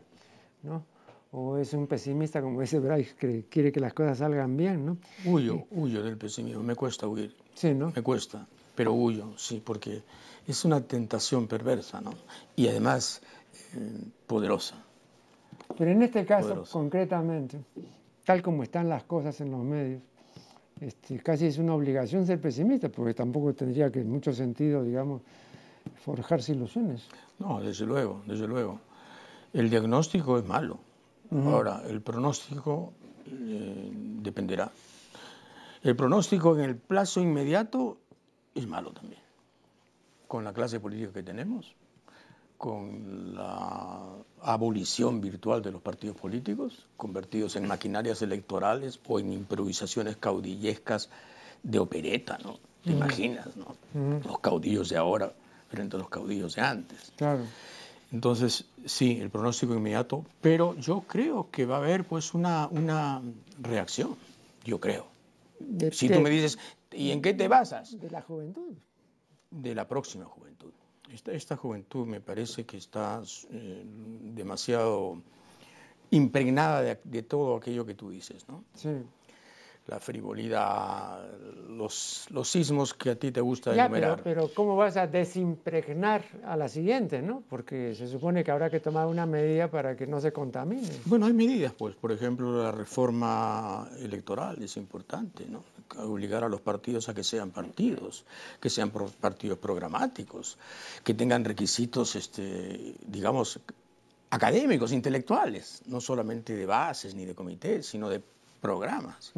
¿no? O es un pesimista como ese Bryce que quiere que las cosas salgan bien, ¿no? Huyo, eh, huyo del pesimismo, me cuesta huir. Sí, ¿no? Me cuesta, pero huyo, sí, porque es una tentación perversa, ¿no? Y además eh, poderosa. Pero en este caso, concretamente, tal como están las cosas en los medios, este, casi es una obligación ser pesimista, porque tampoco tendría que mucho sentido, digamos, forjarse ilusiones. No, desde luego, desde luego. El diagnóstico es malo. Ahora, el pronóstico eh, dependerá. El pronóstico en el plazo inmediato es malo también. Con la clase política que tenemos, con la abolición virtual de los partidos políticos, convertidos en maquinarias electorales o en improvisaciones caudillescas de opereta, ¿no? ¿Te imaginas, no? Los caudillos de ahora frente a los caudillos de antes. Claro. Entonces, sí, el pronóstico inmediato, pero yo creo que va a haber pues una, una reacción, yo creo. si tú me dices, ¿y en qué te basas? De la juventud. De la próxima juventud. Esta, esta juventud me parece que está eh, demasiado impregnada de, de, todo aquello que tú dices, ¿no? Sí la frivolidad, los, los sismos que a ti te gusta ya, Pero, pero, ¿cómo vas a desimpregnar a la siguiente, no? Porque se supone que habrá que tomar una medida para que no se contamine. Bueno, hay medidas, pues. Por ejemplo, la reforma electoral es importante, ¿no? Obligar a los partidos a que sean partidos, que sean partidos programáticos, que tengan requisitos, este, digamos, académicos, intelectuales, no solamente de bases ni de comités, sino de programas,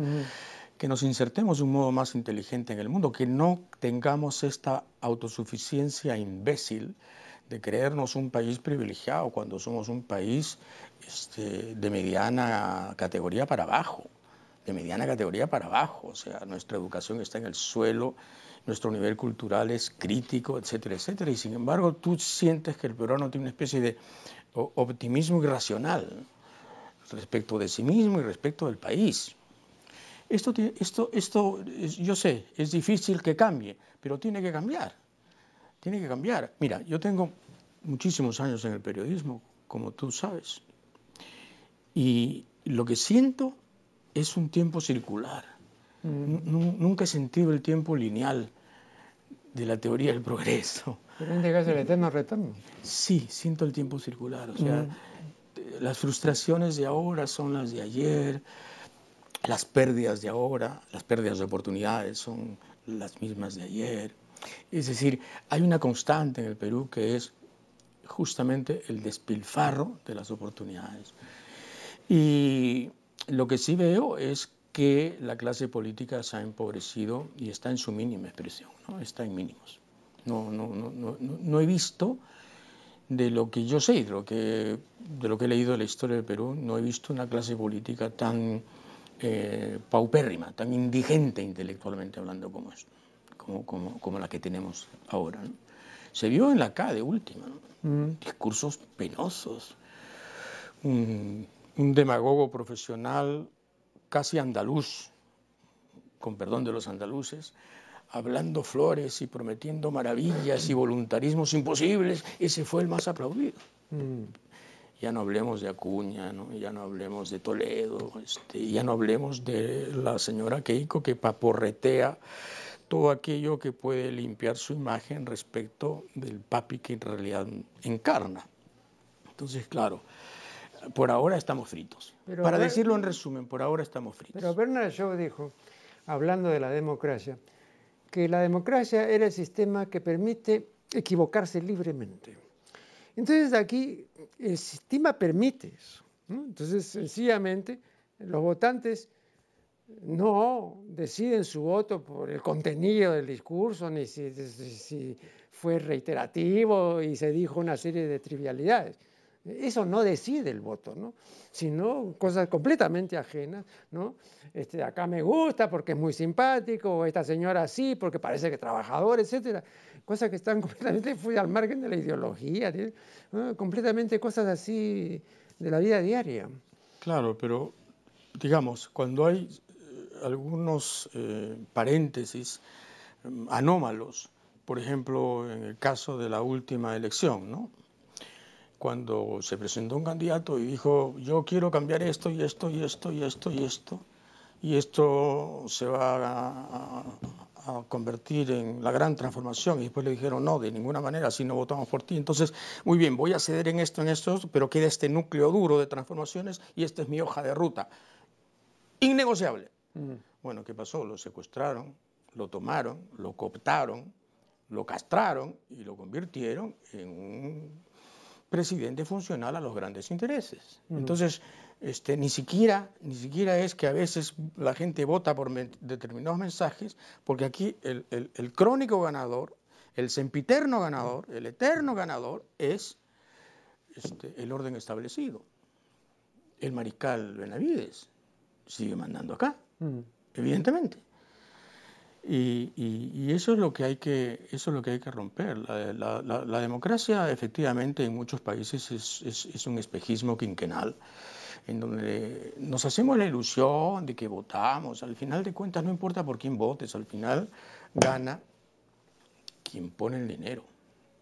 que nos insertemos de un modo más inteligente en el mundo, que no tengamos esta autosuficiencia imbécil de creernos un país privilegiado cuando somos un país este, de mediana categoría para abajo, de mediana categoría para abajo, o sea, nuestra educación está en el suelo, nuestro nivel cultural es crítico, etcétera, etcétera, y sin embargo tú sientes que el peruano tiene una especie de optimismo irracional, respecto de sí mismo y respecto del país. Esto, esto, esto yo sé, es difícil que cambie, pero tiene que cambiar. Tiene que cambiar. Mira, yo tengo muchísimos años en el periodismo, como tú sabes, y lo que siento es un tiempo circular. Mm. Nunca he sentido el tiempo lineal de la teoría del progreso. Pero en el este caso el eterno retorno. Sí, siento el tiempo circular. O sea, mm las frustraciones de ahora son las de ayer, las pérdidas de ahora, las pérdidas de oportunidades son las mismas de ayer. Es decir, hay una constante en el Perú que es justamente el despilfarro de las oportunidades. Y lo que sí veo es que la clase política se ha empobrecido y está en su mínima expresión, ¿no? está en mínimos. No, no, no, no, no he visto de lo que yo sé y de lo que, de lo que he leído de la historia de Perú, no he visto una clase política tan eh, paupérrima, tan indigente intelectualmente hablando como es, como, la que tenemos ahora. Se vio en la de última, mm. discursos penosos, un demagogo profesional casi andaluz, con perdón de los andaluces, hablando flores y prometiendo maravillas y voluntarismos imposibles, ese fue el más aplaudido. Mm. Ya no hablemos de Acuña, ya no hablemos de Toledo, este, ya no hablemos de la señora Keiko que paporretea todo aquello que puede limpiar su imagen respecto del papi que en realidad encarna. Entonces, claro, por ahora estamos fritos. Para decirlo en resumen, por ahora estamos fritos. Pero Bernard Shaw dijo, hablando de la democracia, que la democracia era el sistema que permite equivocarse libremente. Entonces aquí el sistema permite eso. Entonces sencillamente los votantes no deciden su voto por el contenido del discurso, ni si fue reiterativo y se dijo una serie de trivialidades. Eso no decide el voto, sino cosas completamente ajenas. ¿no? Este, acá me gusta porque es muy simpático, esta señora sí porque parece que es trabajador, etc. Cosas que están [LAUGHS] completamente fuera al margen de la ideología, completamente cosas así de la vida diaria. Claro, pero digamos, cuando hay eh, algunos eh, paréntesis mm, anómalos, por ejemplo, en el caso de la última elección, ¿no? cuando se presentó un candidato y dijo, yo quiero cambiar esto y esto y esto y esto y esto, y esto se va a, convertir en la gran transformación, y después le dijeron, no, de ninguna manera, si no votamos por ti, entonces, muy bien, voy a ceder en esto, en esto, pero queda este núcleo duro de transformaciones y esta es mi hoja de ruta. Innegociable. Mm. Bueno, ¿qué pasó? Lo secuestraron, lo tomaron, lo cooptaron, lo castraron y lo convirtieron en un presidente funcional a los grandes intereses. Entonces, este, ni, siquiera, ni siquiera es que a veces la gente vota por determinados mensajes, porque aquí el, crónico ganador, el sempiterno ganador, el eterno ganador es este, el orden establecido. El mariscal Benavides sigue mandando acá, evidentemente. Y, eso es lo que hay que eso es lo que hay que romper. La, democracia, efectivamente, en muchos países es, un espejismo quinquenal, en donde nos hacemos la ilusión de que votamos. Al final de cuentas, no importa por quién votes, al final gana quien pone el dinero,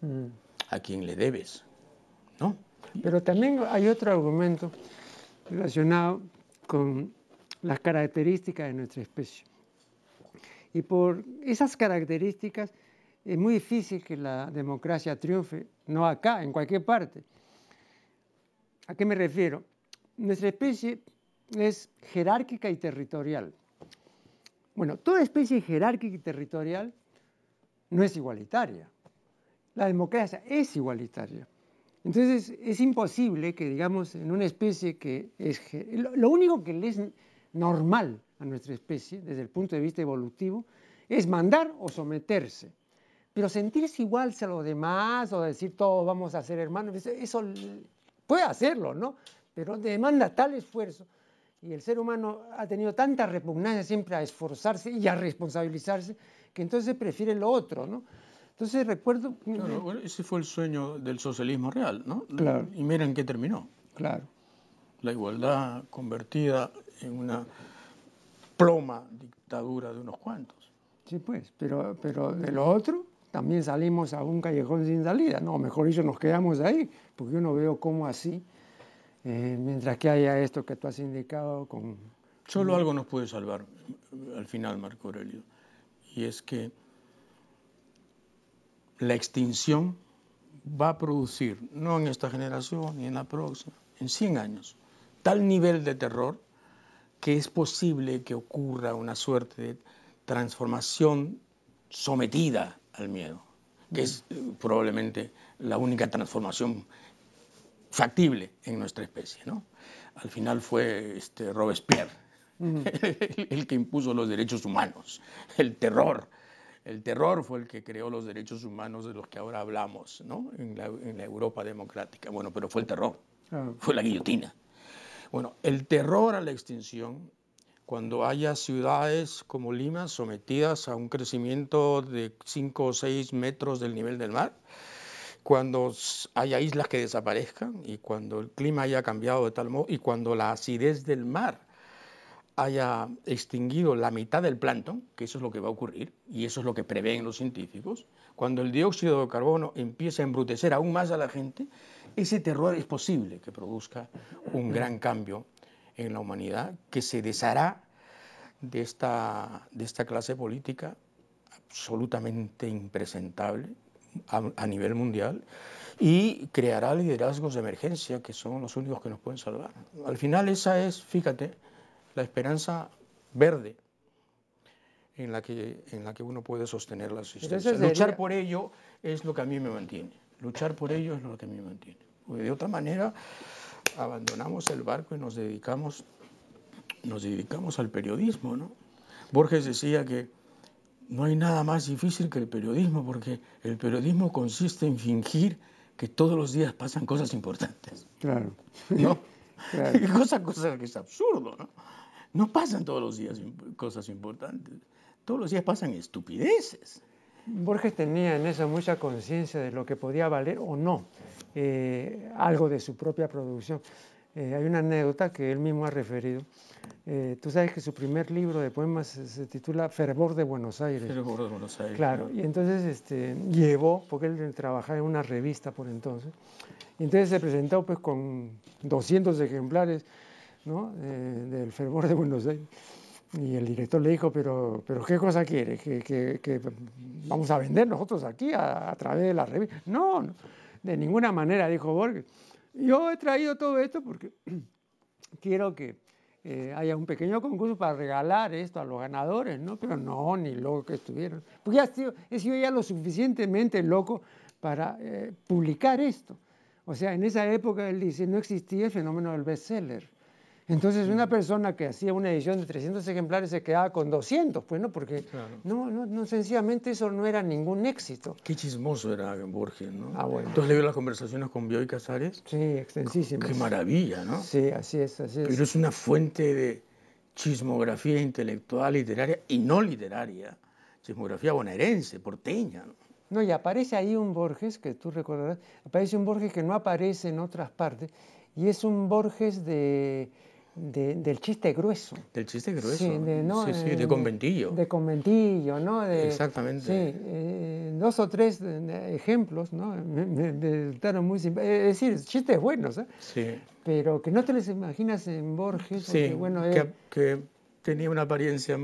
mm. a quien le debes, ¿no? Pero también hay otro argumento relacionado con las características de nuestra especie y por esas características es muy difícil que la democracia triunfe, no acá, en cualquier parte. ¿A qué me refiero? Nuestra especie es jerárquica y territorial. Bueno, toda especie jerárquica y territorial no es igualitaria. La democracia es igualitaria. Entonces es imposible que, digamos, en una especie que es... Lo único que le es normal a nuestra especie desde el punto de vista evolutivo es mandar o someterse. Pero sentirse igual a los demás o decir todos vamos a ser hermanos, eso puede hacerlo, ¿no? Pero demanda tal esfuerzo. Y el ser humano ha tenido tanta repugnancia siempre a esforzarse y a responsabilizarse que entonces prefiere lo otro, ¿no? Entonces recuerdo... Eh, eh, ese fue el sueño del socialismo real, ¿no? Claro. Y miren qué terminó. Claro. La igualdad convertida en una ploma dictadura de unos cuantos. Sí, pues, pero, pero de lo otro también salimos a un callejón sin salida. No, mejor dicho, nos quedamos ahí, porque yo no veo cómo así, eh, mientras que haya esto que tú has indicado con... Solo algo nos puede salvar al final, Marco Aurelio, y es que la extinción va a producir, no en esta generación ni en la próxima, en 100 años, tal nivel de terror que es posible que ocurra una suerte de transformación sometida al miedo, que es eh, probablemente la única transformación factible en nuestra especie. Al final fue este, Robespierre [LAUGHS] el, que impuso los derechos humanos, el terror. El terror fue el que creó los derechos humanos de los que ahora hablamos ¿no? en, la, Europa democrática. Bueno, pero fue el terror, ah. fue la guillotina. Bueno, el terror a la extinción, cuando haya ciudades como Lima sometidas a un crecimiento de 5 o 6 metros del nivel del mar, cuando haya islas que desaparezcan y cuando el clima haya cambiado de tal modo y cuando la acidez del mar haya extinguido la mitad del plancton, que eso es lo que va a ocurrir, y eso es lo que prevén los científicos, cuando el dióxido de carbono ...empiece a embrutecer aún más a la gente, ese terror es posible que produzca un gran cambio en la humanidad que se deshará de esta, de esta clase política absolutamente impresentable a nivel mundial y creará liderazgos de emergencia que son los únicos que nos pueden salvar. Al final esa es, fíjate, la esperanza verde en la que, en la que uno puede sostener la existencia. Luchar por ello es lo que a mí me mantiene. Luchar por ello es lo que a mí me mantiene. de otra manera, abandonamos el barco y nos dedicamos, nos dedicamos al periodismo. ¿no? Borges decía que no hay nada más difícil que el periodismo, porque el periodismo consiste en fingir que todos los días pasan cosas importantes. Claro. ¿No? [LAUGHS] [LAUGHS] Cosa, que es absurdo, ¿no? No pasan todos los días cosas importantes. Todos los días pasan estupideces. Borges tenía en eso mucha conciencia de lo que podía valer o no eh, algo de su propia producción. Eh, hay una anécdota que él mismo ha referido. Eh, tú sabes que su primer libro de poemas se, titula Fervor de Buenos Aires. Fervor de Buenos Aires. Claro, y entonces este, llevó, porque él trabajaba en una revista por entonces, y entonces se presentó pues, con 200 ejemplares eh, del fervor de Buenos Aires. Y el director le dijo, pero, pero ¿qué cosa quiere? ¿Que, vamos a vender nosotros aquí a, través de la revista? No, de ninguna manera, dijo Borges. Yo he traído todo esto porque [CLEARS THROAT] quiero que eh, haya un pequeño concurso para regalar esto a los ganadores, ¿no? Pero no, ni loco que estuvieron. Porque sido, he sido ya lo suficientemente loco para eh, publicar esto. O sea, en esa época, él dice, no existía el fenómeno del bestseller. Entonces una persona que hacía una edición de 300 ejemplares se quedaba con 200, pues no, porque no, no, no, sencillamente eso no era ningún éxito. Qué chismoso era Borges, ¿no? Ah, bueno. ¿Entonces le las conversaciones con Bioy Casares? Sí, extensísimas. Qué maravilla, ¿no? Sí, así es, así es. Pero es una fuente de chismografía intelectual, literaria y no literaria, chismografía bonaerense, porteña, ¿no? No, y aparece ahí un Borges, que tú recordarás, aparece un Borges que no aparece en otras partes, y es un Borges de, del chiste grueso. Del chiste grueso. Sí, de, de eh, conventillo. De, conventillo, ¿no? De, Exactamente. Sí, eh, dos o tres eh, ejemplos, ¿no? Me, muy Es decir, chistes buenos, ¿eh? Sí. Pero que no te les imaginas en Borges. que, tenía una apariencia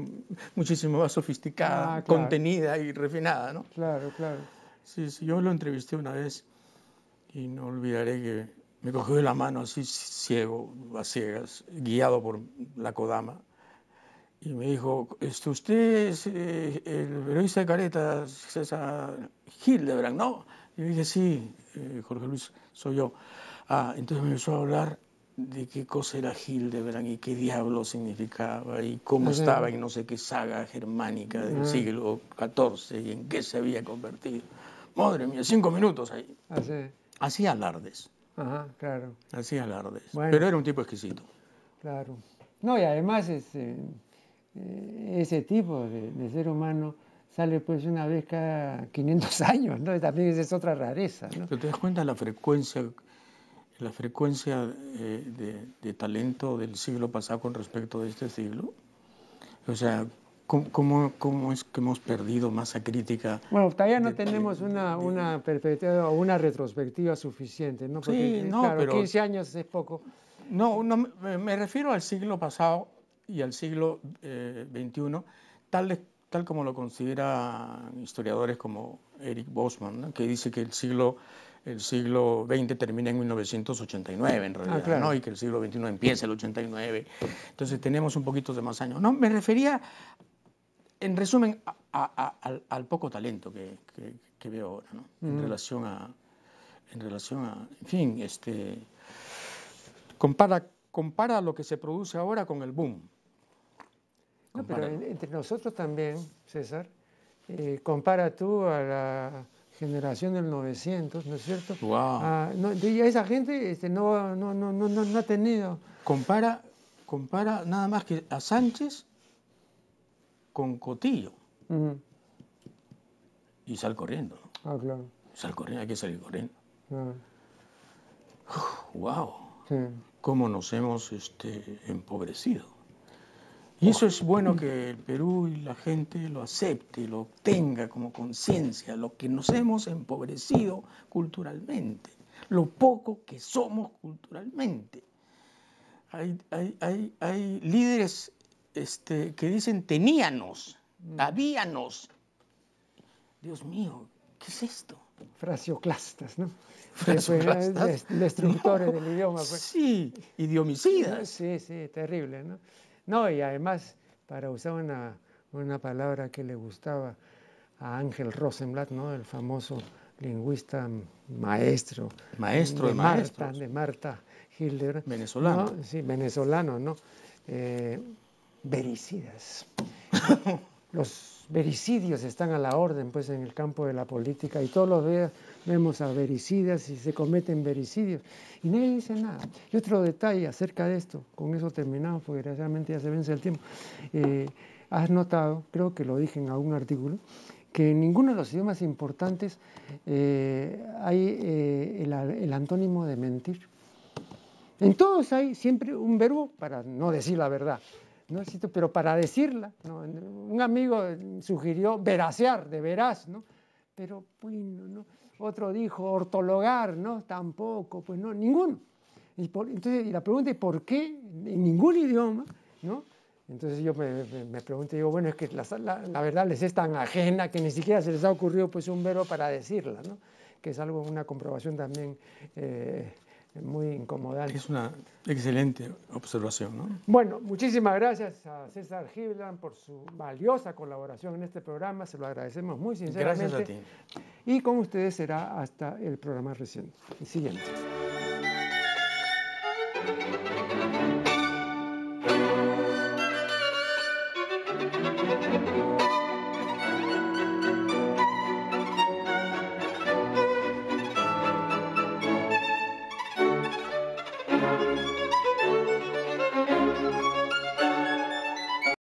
muchísimo más sofisticada, ah, contenida y refinada, ¿no? Claro, claro. Sí, sí, yo lo entrevisté una vez y no olvidaré que me cogió de la mano así ciego, a ciegas, guiado por la Kodama, y me dijo, ¿Este usted es eh, el periodista de Caretas, César Hildebrand, ¿no? Y yo dije, sí, eh, Jorge Luis, soy yo. Ah, entonces me empezó a hablar de qué cosa era Hildebrand y qué diablo significaba y cómo estaba en no sé qué saga germánica del siglo XIV y en qué se había convertido. Madre mía, cinco minutos ahí. Así, Así alardes. Ajá, claro. Así alardes. Pero era un tipo exquisito. Claro. No, y además este, eh, ese, tipo de, ser humano sale pues una vez cada 500 [LAUGHS] años, ¿no? También es otra rareza, ¿no? te das cuenta la frecuencia, la frecuencia eh, de, de talento del siglo pasado con respecto de este siglo. O sea, ¿Cómo, es que hemos perdido masa crítica? Bueno, todavía no tenemos una, una una retrospectiva suficiente, ¿no? sí, eh, no, claro, 15 años es poco. No, no, me refiero al siglo pasado y al siglo eh, XXI, tal, tal como lo consideran historiadores como Eric Bosman, que dice que el siglo el siglo XX termina en 1989 en ah, realidad, y que el siglo XXI empieza el 89. Entonces tenemos un poquito de más años. No, me refería en resumen, al, poco talento que, veo ahora, ¿no? en mm. relación a, en relación a, en fin, este, compara, compara lo que se produce ahora con el boom. No, pero entre nosotros también, César, eh, compara tú a la generación del 900, ¿no es cierto? Wow. Ah, no, esa gente este, no, no, no, no, no ha tenido. Compara, compara nada más que a Sánchez con cotillo. Y sal corriendo. Ah, claro. Sal corriendo, hay que salir corriendo. ¡Guau! ¡Wow! Cómo nos hemos este, empobrecido. Y oh. eso es bueno que el Perú y la gente lo acepte, lo tenga como conciencia, lo que nos hemos empobrecido culturalmente, lo poco que somos culturalmente. Hay, hay, hay, hay líderes este, que dicen teníanos, mm. habíanos. Dios mío, ¿qué es esto? Frasioclastas, ¿no? [LAUGHS] Destructores del idioma. Sí, idiomicidas. Sí, sí, terrible, ¿no? No, y además, para usar una, una palabra que le gustaba a Ángel Rosenblatt, ¿no? El famoso lingüista maestro. Maestro de, Marta, de Marta Hilder. Venezolano. ¿no? Sí, venezolano, ¿no? Eh, vericidas. Los vericidios están a la orden, pues, en el campo de la política y todos los días vemos a vericidas y se cometen vericidios y nadie dice nada. Y otro detalle acerca de esto, con eso terminamos, porque desgraciadamente ya se vence el tiempo. Eh, has notado, creo que lo dije en algún artículo, que en ninguno de los idiomas importantes eh, hay eh, el antónimo de mentir. En todos hay siempre un verbo para no decir la verdad no pero para decirla. Un amigo sugirió verasear, de veraz, ¿no? Pero, pues, ¿no? Otro dijo ortologar, ¿no? Tampoco, pues no, ninguno. Y entonces, y la pregunta es, ¿por qué? En ningún idioma, ¿no? Entonces yo me, me, pregunto, digo, bueno, es que la, verdad les es tan ajena que ni siquiera se les ha ocurrido pues un verbo para decirla, ¿no? Que es algo, una comprobación también eh, muy incomodante. Es una excelente observación. ¿no? Bueno, muchísimas gracias a César Gibran por su valiosa colaboración en este programa. Se lo agradecemos muy sinceramente. Gracias a ti. Y con ustedes será hasta el programa reciente, siguiente.